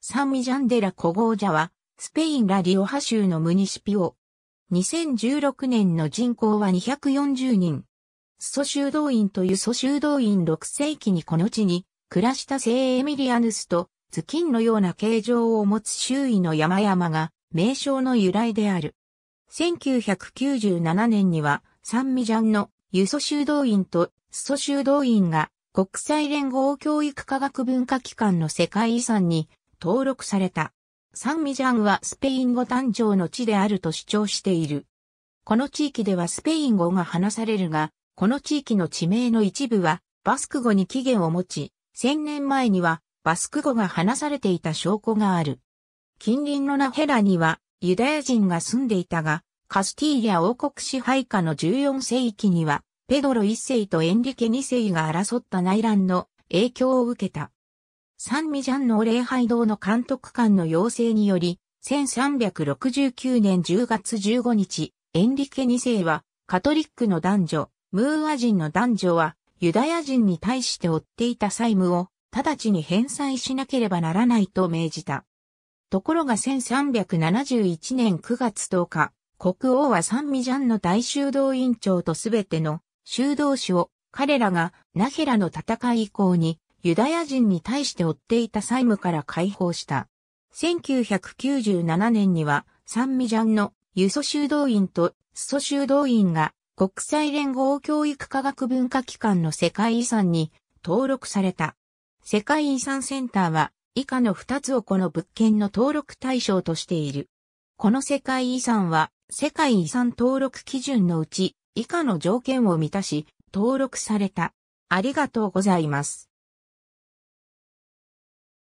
サンミジャンデラ・コゴージャは、スペイン・ラ・リオハ州のムニシピオ。2016年の人口は240人。ソ修道院という修道院6世紀にこの地に暮らした聖エミリアヌスと頭巾のような形状を持つ周囲の山々が名称の由来である。1997年にはサンミジャンのユソ修道院とソ修道院が国際連合教育科学文化機関の世界遺産に登録された。サンミジャンはスペイン語誕生の地であると主張している。この地域ではスペイン語が話されるが、この地域の地名の一部はバスク語に起源を持ち、千年前にはバスク語が話されていた証拠がある。近隣のナヘラにはユダヤ人が住んでいたが、カスティーリア王国支配下の14世紀には、ペドロ1世とエンリケ2世が争った内乱の影響を受けた。サンミジャンの礼拝堂の監督官の要請により、1369年10月15日、エンリケ2世は、カトリックの男女、ムーア人の男女は、ユダヤ人に対して負っていた債務を、直ちに返済しなければならないと命じた。ところが1371年9月10日、国王はサンミジャンの大修道院長とすべての修道士を彼らがナヘラの戦い以降にユダヤ人に対して負っていた債務から解放した。1997年には、サンミジャンのユソ修道院とスソ修道院が国際連合教育科学文化機関の世界遺産に登録された。世界遺産センターは以下の2つをこの物件の登録対象としている。この世界遺産は世界遺産登録基準のうち以下の条件を満たし登録された。ありがとうございます。